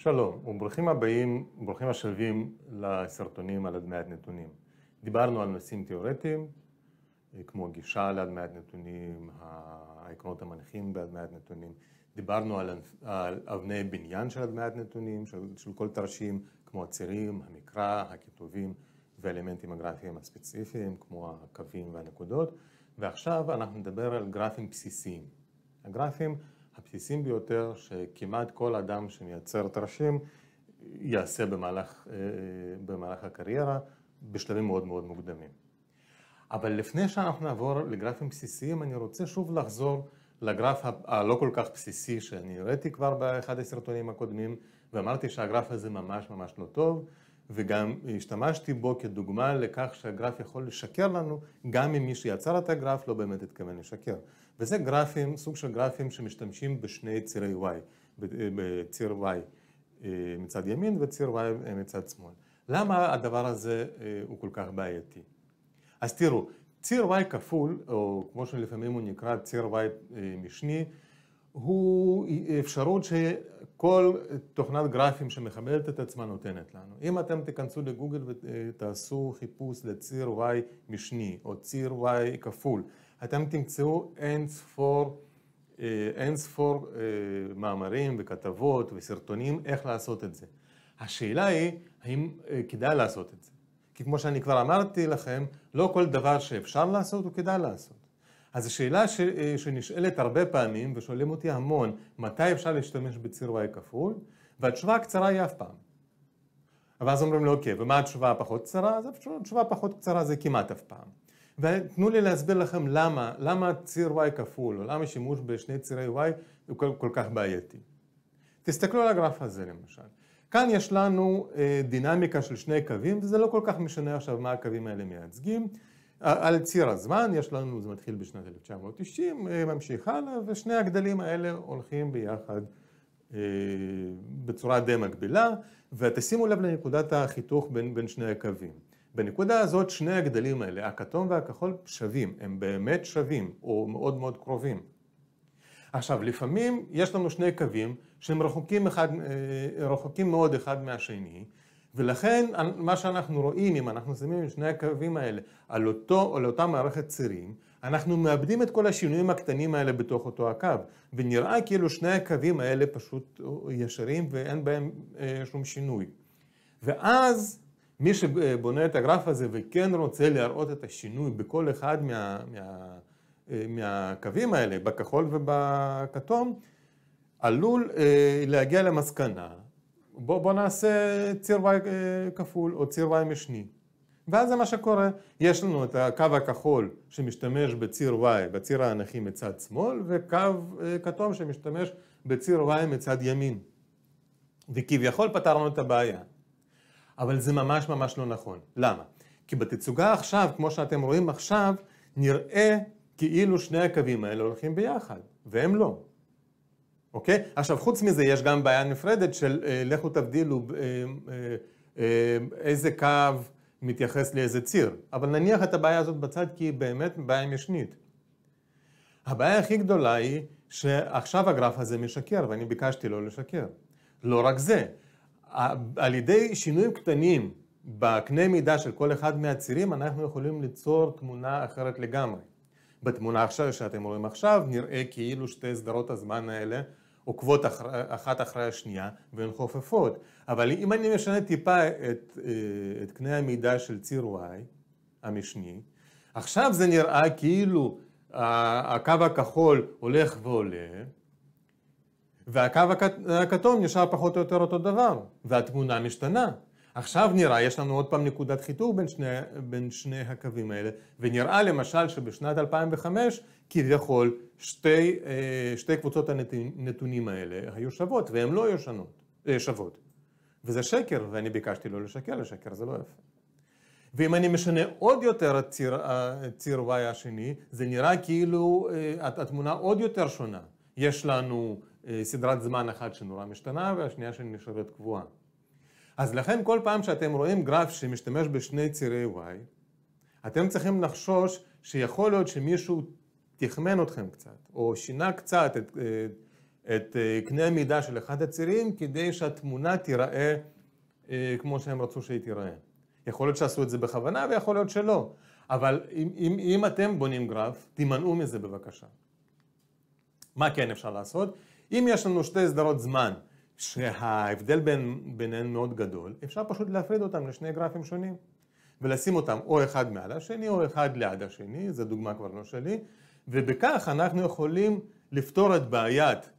שלום, וברוכים הבאים, ברוכים השבים לסרטונים על הדמיית נתונים. דיברנו על נושאים תיאורטיים, אה, כמו גישה להדמיית נתונים, העקרונות המנחים בהדמיית נתונים. דיברנו על, על אבני בניין של הדמיית נתונים, של, של כל תרשים, כמו הצירים, המקרא, הכיתובים ואלמנטים הגרפיים הספציפיים, כמו הקווים והנקודות. ועכשיו אנחנו נדבר על גרפים בסיסיים. הגרפים הבסיסיים ביותר, שכמעט כל אדם שמייצר תרשים יעשה במהלך, אה, אה, במהלך הקריירה, בשלבים מאוד מאוד מוקדמים. אבל לפני שאנחנו נעבור לגרפים בסיסיים, אני רוצה שוב לחזור לגרף הלא כל כך בסיסי שאני הראיתי כבר באחד הסרטונים הקודמים, ואמרתי שהגרף הזה ממש ממש לא טוב, וגם השתמשתי בו כדוגמה לכך שהגרף יכול לשקר לנו, גם אם מי שיצר את הגרף לא באמת התכוון לשקר. וזה גרפים, סוג של גרפים שמשתמשים בשני צירי Y, אה, בציר Y אה, מצד ימין וציר Y אה, מצד שמאל. למה הדבר הזה הוא כל כך בעייתי? אז תראו, ציר Y כפול, או כמו שלפעמים הוא נקרא ציר Y משני, הוא אפשרות שכל תוכנת גרפים שמכבדת את עצמה נותנת לנו. אם אתם תיכנסו לגוגל ותעשו חיפוש לציר y משני או ציר y כפול, אתם תמצאו אין ספור, אין אה, ספור אה, מאמרים וכתבות וסרטונים איך לעשות את זה. השאלה היא האם אה, כדאי לעשות את זה. כי כמו שאני כבר אמרתי לכם, לא כל דבר שאפשר לעשות הוא כדאי לעשות. אז השאלה ש, אה, שנשאלת הרבה פעמים, ושואלים אותי המון, מתי אפשר להשתמש בציר y כפול? והתשובה הקצרה היא אף פעם. ואז אומרים לו, אוקיי, ומה התשובה הפחות קצרה? אז התשובה הפחות קצרה זה כמעט אף פעם. ותנו לי להסביר לכם למה, למה ציר y כפול, או למה שימוש בשני צירי y הוא כל, כל כך בעייתי. תסתכלו על הגרף הזה למשל. כאן יש לנו אה, דינמיקה של שני קווים, וזה לא כל כך משנה עכשיו מה הקווים האלה מייצגים. על ציר הזמן, יש לנו, זה מתחיל בשנת 1990, אה, ממשיך הלאה, ושני הגדלים האלה הולכים ביחד אה, בצורה די מקבילה, ותשימו לב לנקודת החיתוך בין, בין שני הקווים. בנקודה הזאת שני הגדלים האלה, הכתום והכחול, שווים, הם באמת שווים, או מאוד מאוד קרובים. עכשיו, לפעמים יש לנו שני קווים שהם רחוקים, אחד, אה, רחוקים מאוד אחד מהשני, ולכן מה שאנחנו רואים, אם אנחנו שמים את שני הקווים האלה על, אותו, על אותה מערכת צירים, אנחנו מאבדים את כל השינויים הקטנים האלה בתוך אותו הקו, ונראה כאילו שני הקווים האלה פשוט ישרים ואין בהם אה, שום שינוי. ואז מי שבונה את הגרף הזה וכן רוצה להראות את השינוי בכל אחד מה, מה, אה, מהקווים האלה, בכחול ובכתום, עלול אה, להגיע למסקנה בוא, בוא נעשה ציר y אה, כפול או ציר y משני. ואז זה מה שקורה. יש לנו את הקו הכחול שמשתמש בציר y, בציר האנכי מצד שמאל, וקו אה, כתום שמשתמש בציר y מצד ימין. וכביכול פתרנו את הבעיה. אבל זה ממש ממש לא נכון. למה? כי בתצוגה עכשיו, כמו שאתם רואים עכשיו, נראה כאילו שני הקווים האלה הולכים ביחד, והם לא. אוקיי? עכשיו, חוץ מזה, יש גם בעיה נפרדת של אה, לכו תבדילו אה, אה, אה, איזה קו מתייחס לאיזה ציר. אבל נניח את הבעיה הזאת בצד, כי היא באמת בעיה משנית. הבעיה הכי גדולה היא שעכשיו הגרף הזה משקר, ואני ביקשתי לא לשקר. לא רק זה, על ידי שינויים קטנים בקנה מידה של כל אחד מהצירים, אנחנו יכולים ליצור תמונה אחרת לגמרי. בתמונה עכשיו, שאתם רואים עכשיו, נראה כאילו שתי סדרות הזמן האלה עוקבות אחר, אחת אחרי השנייה והן חופפות. אבל אם אני משנה טיפה את, אה, את קנה המידע של ציר Y המשני, עכשיו זה נראה כאילו אה, הקו הכחול הולך ועולה, והקו הכתום נשאר פחות או יותר אותו דבר, והתמונה משתנה. עכשיו נראה, יש לנו עוד פעם נקודת חיתוך בין שני, בין שני הקווים האלה, ונראה למשל שבשנת 2005 כביכול שתי, אה, שתי קבוצות הנתונים האלה היו שוות, והן לא היו שונות, אה, שוות. וזה שקר, ואני ביקשתי לא לשקר, לשקר זה לא יפה. ואם אני משנה עוד יותר את ציר, אה, ציר Y השני, זה נראה כאילו התמונה עוד יותר שונה. יש לנו סדרת זמן אחת שנורא משתנה, והשנייה שנשארת קבועה. אז לכן כל פעם שאתם רואים גרף שמשתמש בשני צירי Y, אתם צריכים לחשוש שיכול להיות שמישהו תכמן אתכם קצת, או שינה קצת את, אה, את, את אה, קנה המידה של אחד הצירים כדי שהתמונה תיראה אה, כמו שהם רצו שהיא תיראה. יכול להיות שעשו את זה בכוונה ויכול להיות שלא, אבל אם, אם, אם אתם בונים גרף, תימנעו מזה בבקשה. מה כן אפשר לעשות? אם יש לנו שתי סדרות זמן, שההבדל בין, ביניהן מאוד גדול, אפשר פשוט להפריד אותם לשני גרפים שונים. ולשים אותם או אחד מעל השני או אחד ליד השני, זו דוגמה כבר לא שלי, ובכך אנחנו יכולים לפתור את בעיית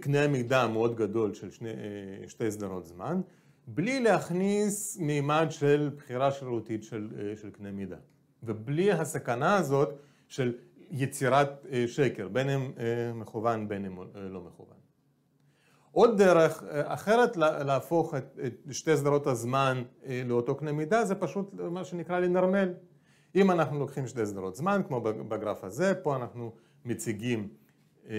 קנה המידע המאוד גדול של שני, אה, שתי סדרות זמן, בלי להכניס מימד של בחירה שרירותית של, אה, של קנה מידע. ובלי הסכנה הזאת של יצירת אה, שקר, בין אם מכוון, בין אם לא מכוון. עוד דרך אה, אחרת להפוך את, שתי סדרות הזמן אה, לאותו קנה מידה זה פשוט מה שנקרא לנרמל. אם אנחנו לוקחים שתי סדרות זמן, כמו בגרף הזה, פה אנחנו מציגים אה,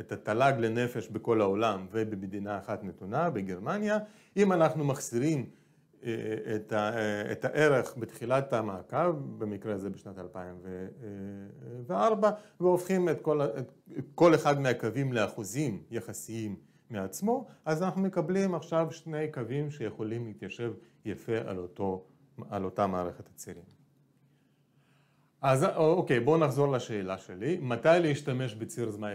את התל"ג לנפש בכל העולם ובמדינה אחת נתונה, בגרמניה. אם אנחנו מחסירים את הערך בתחילת המעקב, במקרה הזה בשנת 2004, והופכים את כל, את כל אחד מהקווים לאחוזים יחסיים מעצמו, אז אנחנו מקבלים עכשיו שני קווים שיכולים להתיישב יפה על, אותו, על אותה מערכת הצירים. אז אוקיי, בואו נחזור לשאלה שלי. מתי להשתמש בציר, זמי,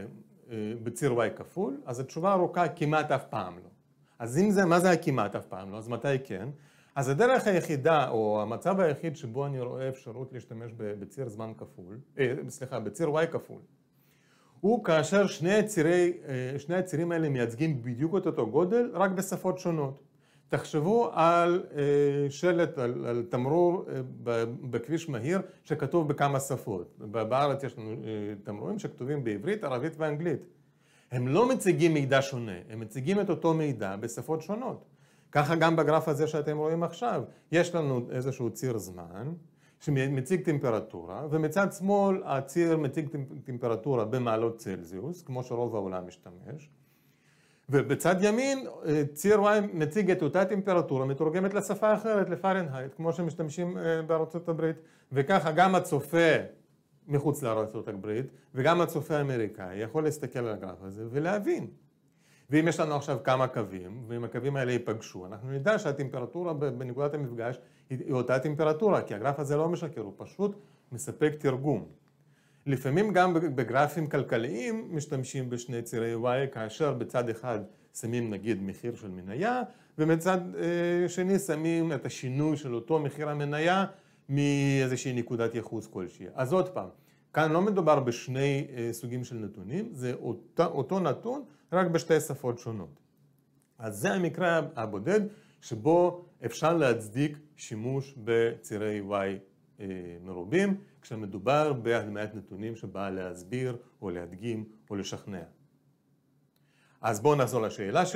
אה, בציר y כפול? אז התשובה ארוכה, כמעט אף פעם לא. אז אם זה, מה זה הכמעט אף פעם לא? אז מתי כן? אז הדרך היחידה, או המצב היחיד שבו אני רואה אפשרות להשתמש בציר זמן כפול, אה, סליחה, בציר y כפול, הוא כאשר שני, הצירי, אה, שני הצירים האלה מייצגים בדיוק את אותו גודל, רק בשפות שונות. תחשבו על אה, שלט, על, על תמרור אה, בכביש מהיר שכתוב בכמה שפות. בארץ יש לנו תמרורים שכתובים בעברית, ערבית ואנגלית. הם לא מציגים מידע שונה, הם מציגים את אותו מידע בשפות שונות. ככה גם בגרף הזה שאתם רואים עכשיו. יש לנו איזשהו ציר זמן, שמציג טמפרטורה, ומצד שמאל הציר מציג טמפרטורה במעלות צלזיוס, כמו שרוב העולם משתמש, ובצד ימין אה, ציר Y מציג את אותה טמפרטורה, מתורגמת לשפה אחרת, לפרנהייט, כמו שמשתמשים אה, בארצות הברית, וככה גם הצופה מחוץ לארצות הברית, וגם הצופה האמריקאי יכול להסתכל על הגרף הזה ולהבין. ואם יש לנו עכשיו כמה קווים, ואם הקווים האלה ייפגשו, אנחנו נדע שהטמפרטורה בנקודת המפגש היא אותה טמפרטורה, כי הגרף הזה לא משקר, הוא פשוט מספק תרגום. לפעמים גם בגרפים כלכליים משתמשים בשני צירי Y, כאשר בצד אחד שמים נגיד מחיר של מניה, ומצד אה, שני שמים את השינוי של אותו מחיר המניה מאיזושהי נקודת יחוס כלשהי. אז עוד פעם, כאן לא מדובר בשני אה, סוגים של נתונים, זה אותו, אותו נתון רק בשתי שפות שונות. אז זה המקרה הבודד שבו אפשר להצדיק שימוש בצירי y אה, מרובים, כשמדובר בהדמיית נתונים שבאה להסביר או להדגים או לשכנע. אז בואו נחזור לשאלה אה, ש...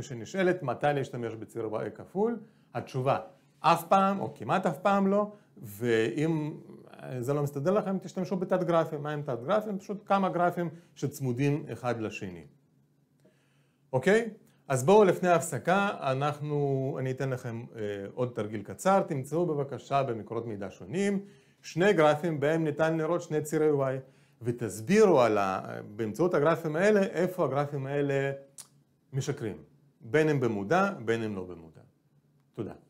שנשאלת, מתי להשתמש בציר y כפול? התשובה, אף פעם או כמעט אף פעם לא, ואם אה, זה לא מסתדר לכם, תשתמשו בתת גרפים. מה עם תת גרפים? פשוט כמה גרפים שצמודים אחד לשני. אוקיי? אז בואו לפני ההפסקה, אנחנו, אני אתן לכם אה, עוד תרגיל קצר. תמצאו בבקשה במקורות מידע שונים שני גרפים בהם ניתן לראות שני צירי Y, ותסבירו על ה, באמצעות הגרפים האלה איפה הגרפים האלה משקרים, בין אם במודע, בין אם לא במודע. תודה.